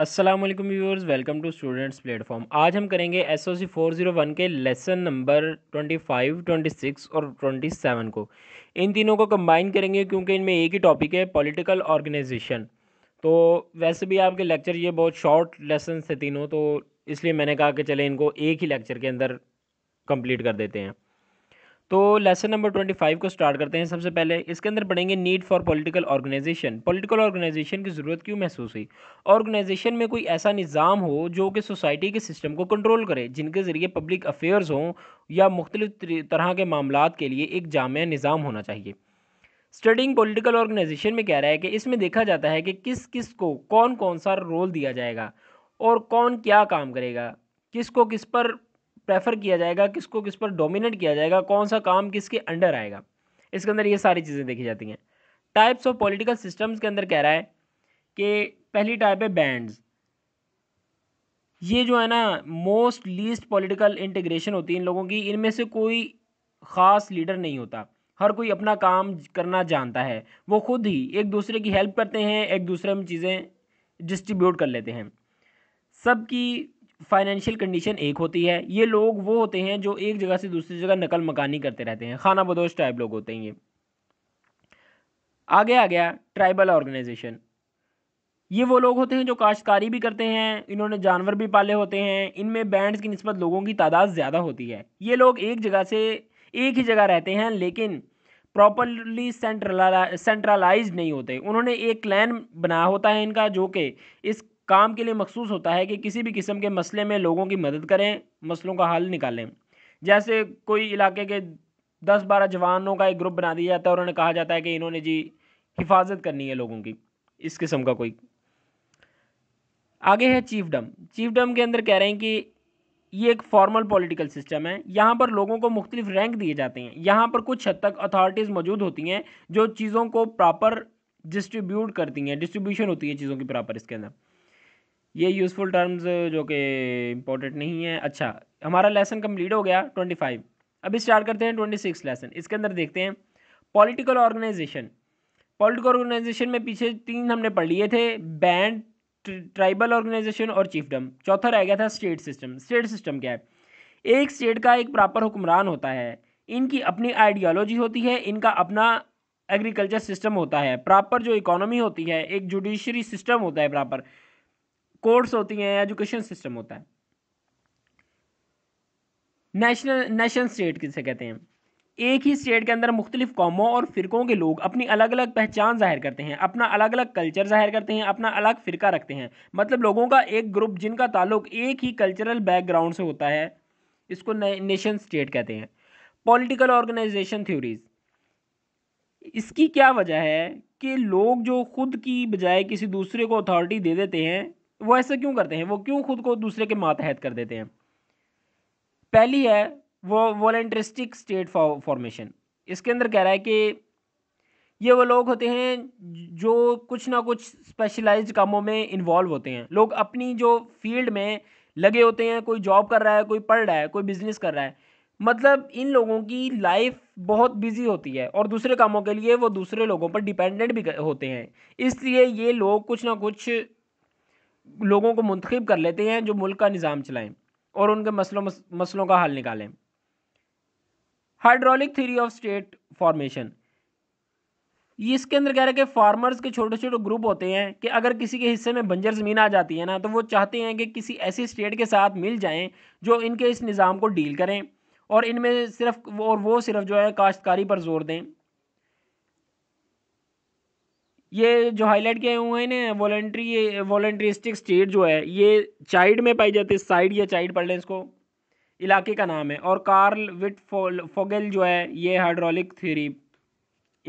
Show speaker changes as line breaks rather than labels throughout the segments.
Aslam viewers welcome to students platform आज हम करेंगे S O C four zero one के lesson number twenty five twenty six और twenty seven को इन तीनों को कंबाइन करेंगे क्योंकि इनमें एक ही टॉपिक है पॉलिटिकल ऑर्गेनाइजेशन तो वैसे भी आपके लेक्चर ये बहुत शॉर्ट लेसन थे तीनों तो इसलिए मैंने कहा कि चले इनको एक ही लेक्चर के अंदर कम्प्लीट कर देते हैं तो लेसन नंबर ट्वेंटी फाइव को स्टार्ट करते हैं सबसे पहले इसके अंदर पढ़ेंगे need for political organisation political organisation की ज़रूरत क्यों महसूस हुई ऑर्गेनाइजेशन में कोई ऐसा निज़ाम हो जो कि सोसाइटी के सिस्टम को कंट्रोल करे जिनके ज़रिए पब्लिक अफेयर्स हों या मुख्तलिफ तरह के मामला के लिए एक जाम निज़ाम होना चाहिए स्टडिंग पोलिटिकल ऑर्गेनाइजेशन में कह रहा है कि इसमें देखा जाता है कि किस किस को कौन कौन सा रोल दिया जाएगा और कौन क्या काम करेगा किसको किस पर प्रेफर किया जाएगा किसको किस पर डोमिनेट किया जाएगा कौन सा काम किसके अंडर आएगा इसके अंदर ये सारी चीज़ें देखी जाती हैं टाइप्स ऑफ पॉलिटिकल सिस्टम्स के अंदर कह रहा है कि पहली टाइप है बैंड्स ये जो है ना मोस्ट लीस्ट पॉलिटिकल इंटीग्रेशन होती है इन लोगों की इनमें से कोई ख़ास लीडर नहीं होता हर कोई अपना काम करना जानता है वो खुद ही एक दूसरे की हेल्प करते हैं एक दूसरे में चीज़ें डिस्ट्रीब्यूट कर लेते हैं सबकी फाइनेंशियल कंडीशन एक होती है ये लोग वो होते हैं जो एक जगह से दूसरी जगह नकल मकानी करते रहते हैं खाना बदोश टाइप लोग होते हैं ये आगे आ गया ट्राइबल ऑर्गेनाइजेशन ये वो लोग होते हैं जो काश्तकारी भी करते हैं इन्होंने जानवर भी पाले होते हैं इनमें बैंड्स की नस्बत लोगों की तादाद ज़्यादा होती है ये लोग एक जगह से एक ही जगह रहते हैं लेकिन प्रॉपरली सेंट्रला सेंट्रलाइज नहीं होते उन्होंने एक क्लैन बनाया होता है इनका जो कि इस काम के लिए मखसूस होता है कि किसी भी किस्म के मसले में लोगों की मदद करें मसलों का हल निकालें जैसे कोई इलाके के दस बारह जवानों का एक ग्रुप बना दिया जाता है और उन्हें कहा जाता है कि इन्होंने जी हिफाजत करनी है लोगों की इस किस्म का कोई आगे है चीफडम डम के अंदर कह रहे हैं कि ये एक फॉर्मल पॉलिटिकल सिस्टम है यहाँ पर लोगों को मुख्तलिफ रैंक दिए जाते हैं यहाँ पर कुछ हद तक अथॉरिटीज़ मौजूद होती हैं जो चीज़ों को प्रॉपर डिस्ट्रीब्यूट करती हैं डिस्ट्रीब्यूशन होती है चीज़ों की प्रॉपर इसके अंदर ये यूज़फुल टर्म्स जो कि इम्पोर्टेंट नहीं है अच्छा हमारा लेसन कंप्लीट हो गया ट्वेंटी फाइव अभी स्टार्ट करते हैं ट्वेंटी सिक्स लेसन इसके अंदर देखते हैं पॉलिटिकल ऑर्गेनाइजेशन पॉलिटिकल ऑर्गेनाइजेशन में पीछे तीन हमने पढ़ लिए थे बैंड ट्राइबल ऑर्गेनाइजेशन और चीफडम चौथा रह गया था स्टेट सिस्टम स्टेट सिस्टम क्या है एक स्टेट का एक प्रॉपर हुक्मरान होता है इनकी अपनी आइडियोलॉजी होती है इनका अपना एग्रीकल्चर सिस्टम होता है प्रॉपर जो इकोनॉमी होती है एक जुडिशरी सिस्टम होता है प्रॉपर कोर्स होती हैं एजुकेशन सिस्टम होता है नेशनल नेशन स्टेट किसे कहते हैं एक ही स्टेट के अंदर मुख्तलिफ कौमों और फ़िरक़ों के लोग अपनी अलग अलग पहचान ज़ाहिर करते हैं अपना अलग अलग कल्चर ज़ाहिर करते हैं अपना अलग फ़िरका रखते हैं मतलब लोगों का एक ग्रुप जिनका ताल्लुक एक ही कल्चरल बैकग्राउंड से होता है इसको ने, नेशन स्टेट कहते हैं पॉलिटिकल ऑर्गेनाइजेशन थ्योरीज इसकी क्या वजह है कि लोग जो खुद की बजाय किसी दूसरे को अथॉरिटी दे देते हैं वो ऐसा क्यों करते हैं वो क्यों खुद को दूसरे के मातहत कर देते हैं पहली है वो वॉलेंट्रिस्टिक स्टेट फॉर्मेशन इसके अंदर कह रहा है कि ये वो लोग होते हैं जो कुछ ना कुछ स्पेशलाइज्ड कामों में इन्वॉल्व होते हैं लोग अपनी जो फील्ड में लगे होते हैं कोई जॉब कर रहा है कोई पढ़ रहा है कोई बिजनेस कर रहा है मतलब इन लोगों की लाइफ बहुत बिजी होती है और दूसरे कामों के लिए वो दूसरे लोगों पर डिपेंडेंट भी होते हैं इसलिए ये लोग कुछ ना कुछ लोगों को मुंतखब कर लेते हैं जो मुल्क का निज़ाम चलाएं और उनके मसलों मसलों का हल निकालें hydraulic theory of state formation ये इसके अंदर कह रहे हैं कि फार्मर्स के छोटे छोटे ग्रुप होते हैं कि अगर किसी के हिस्से में बंजर ज़मीन आ जाती है ना तो वो चाहते हैं कि किसी ऐसी स्टेट के साथ मिल जाएं जो इनके इस निज़ाम को डील करें और इनमें सिर्फ और वो सिर्फ जो है काश्तकारी पर जोर दें ये जो हाईलाइट किए हुए हैं ना वॉल्ट्री वॉल्ट्रिस्टिक स्टेट जो है ये चाइड में पाई जाती है साइड या चाइड पढ़ लें इसको इलाके का नाम है और कार्ल विट फोगेल जो है ये हाइड्रोलिक थ्योरी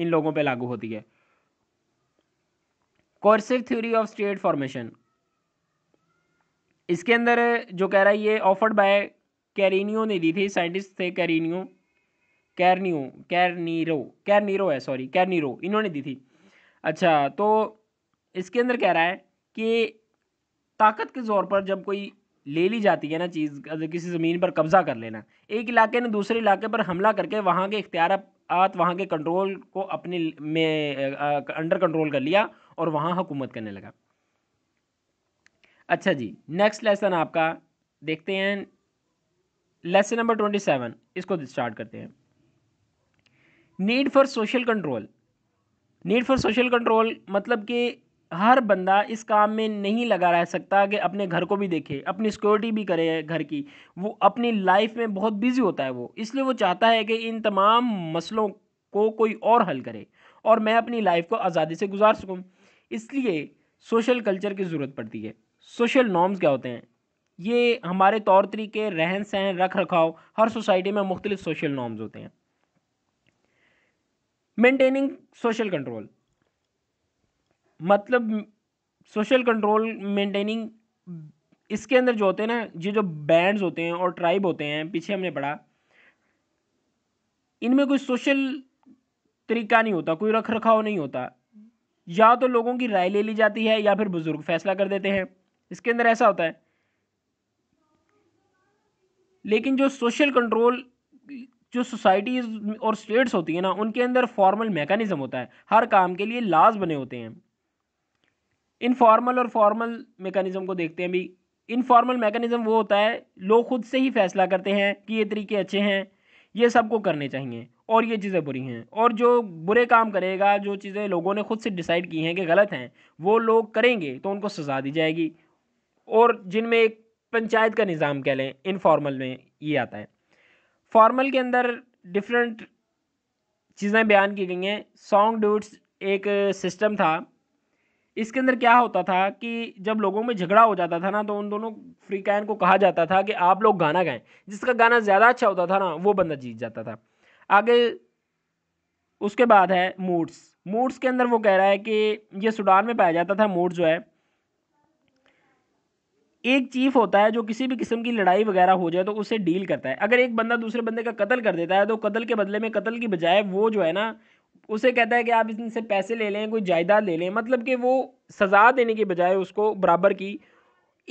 इन लोगों पे लागू होती है coercive theory of state formation इसके अंदर जो कह रहा है ये ऑफर्ड बाय कैरिनियो ने दी थी साइंटिस्ट थे कैरिनियो कैरनियो कैरनीरो कैरनीरो है सॉरी कैरनीरो इन्होंने दी थी अच्छा तो इसके अंदर कह रहा है कि ताकत के ज़ोर पर जब कोई ले ली जाती है ना चीज़ किसी ज़मीन पर कब्ज़ा कर लेना एक इलाके ने दूसरे इलाके पर हमला करके वहाँ के इख्तियार आत वहाँ के कंट्रोल को अपने में अंडर कंट्रोल कर लिया और वहाँ हुकूमत करने लगा अच्छा जी नेक्स्ट लेसन आपका देखते हैं लेसन नंबर ट्वेंटी सेवन इसको स्टार्ट करते हैं need for social control need for social control मतलब कि हर बंदा इस काम में नहीं लगा रह सकता कि अपने घर को भी देखे अपनी सिक्योरिटी भी करे घर की वो अपनी लाइफ में बहुत बिजी होता है वो इसलिए वो चाहता है कि इन तमाम मसलों को कोई और हल करे और मैं अपनी लाइफ को आज़ादी से गुजार सकूँ इसलिए सोशल कल्चर की ज़रूरत पड़ती है सोशल नॉर्म्स क्या होते हैं ये हमारे तौर तरीके रहन सहन रख रखाव हर सोसाइटी में मुख्तलिफ सोशल नॉर्म्स होते हैं मेंटेनिंग सोशल कंट्रोल मतलब सोशल कंट्रोल मेंटेनिंग इसके अंदर जो होते हैं ना ये जो बैंड्स होते हैं और ट्राइब होते हैं पीछे हमने पढ़ा इनमें कोई सोशल तरीका नहीं होता कोई रख रखाव नहीं होता या तो लोगों की राय ले ली जाती है या फिर बुज़ुर्ग फैसला कर देते हैं इसके अंदर ऐसा होता है लेकिन जो सोशल कंट्रोल जो सोसाइटीज़ और स्टेट्स होती हैं ना उनके अंदर फॉर्मल मैकेनिज़्म होता है हर काम के लिए लाज बने होते हैं इनफॉर्मल और फॉर्मल मैकेनिज़्म को देखते हैं भी इनफॉर्मल मैकेनिज़्म वो होता है लोग खुद से ही फैसला करते हैं कि ये तरीके अच्छे हैं ये सबको करने चाहिए और ये चीज़ें बुरी हैं और जो बुरे काम करेगा जो चीज़ें लोगों ने खुद से डिसाइड की हैं कि गलत हैं वो लोग करेंगे तो उनको सज़ा दी जाएगी और जिनमें एक पंचायत का निज़ाम कह लें इनफॉर्मल में ये आता है फॉर्मल के अंदर डिफरेंट चीज़ें बयान की गई हैं सॉन्ग ड्यूट्स एक सिस्टम था इसके अंदर क्या होता था कि जब लोगों में झगड़ा हो जाता था ना तो उन दोनों फ्री कैन को कहा जाता था कि आप लोग गाना गाएं जिसका गाना ज़्यादा अच्छा होता था ना वो बंदा जीत जाता था आगे उसके बाद है मूड्स मूड्स के अंदर वो कह रहा है कि ये सूडान में पाया जाता था मूड जो है एक चीफ होता है जो किसी भी किस्म की लड़ाई वगैरह हो जाए तो उससे डील करता है अगर एक बंदा दूसरे बंदे का कत्ल कर देता है तो कत्ल के बदले में कत्ल की बजाय वो जो है ना उसे कहता है कि आप इनसे पैसे ले लें कोई जायदाद ले लें मतलब कि वो सज़ा देने के बजाय उसको बराबर की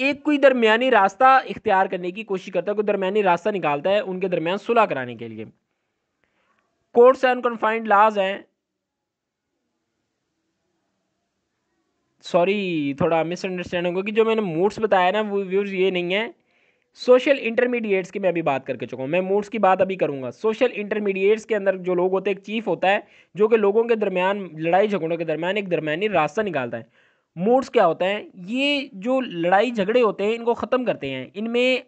एक कोई दरमिया रास्ता इख्तियार करने की कोशिश करता है कोई दरमिया रास्ता निकालता है उनके दरमियान सुलह कराने के लिए कोर्ट्स एंड कन्फाइंड लाज हैं सॉरी थोड़ा मिसअंडरस्टैंडिंग होगी जो मैंने मूड्स बताया ना वो व्यूज़ ये नहीं है सोशल इंटरमीडिएट्स की मैं अभी बात करके चुका हूँ मैं मूड्स की बात अभी करूँगा सोशल इंटरमीडिएट्स के अंदर जो लोग होते हैं एक चीफ होता है जो कि लोगों के दरमियान लड़ाई झगड़ों के दरमियान एक दरमियानी रास्ता निकालता है मूड्स क्या होता है ये जो लड़ाई झगड़े होते हैं इनको ख़त्म करते हैं इनमें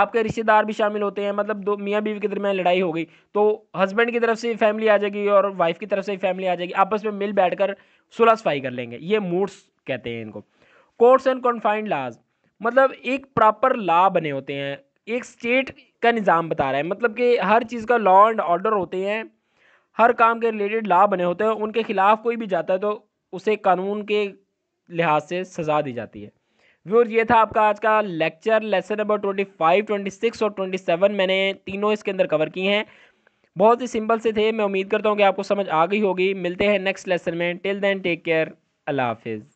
आपके रिश्तेदार भी शामिल होते हैं मतलब दो मियाँ बीवी के दरमियान लड़ाई हो गई तो हस्बैंड की तरफ से फैमिली आ जाएगी और वाइफ की तरफ से फैमिली आ जाएगी आपस में मिल बैठ कर सुलह सफाई कर लेंगे ये मूड्स कहते हैं इनको कोर्ट्स एंड कॉन्फाइंड लाज मतलब एक प्रॉपर लॉ बने होते हैं एक स्टेट का निज़ाम बता रहा है मतलब कि हर चीज़ का लॉ एंड ऑर्डर होते हैं हर काम के रिलेटेड लॉ बने होते हैं उनके खिलाफ कोई भी जाता है तो उसे कानून के लिहाज से सज़ा दी जाती है व्यूर ये था आपका आज का lecture lesson number twenty five twenty six और ट्वेंटी सेवन मैंने तीनों इसके अंदर कवर किए हैं बहुत ही सिंपल से थे मैं उम्मीद करता हूँ कि आपको समझ आ गई होगी मिलते हैं नेक्स्ट लेसन में till then take care Allah हाफिज़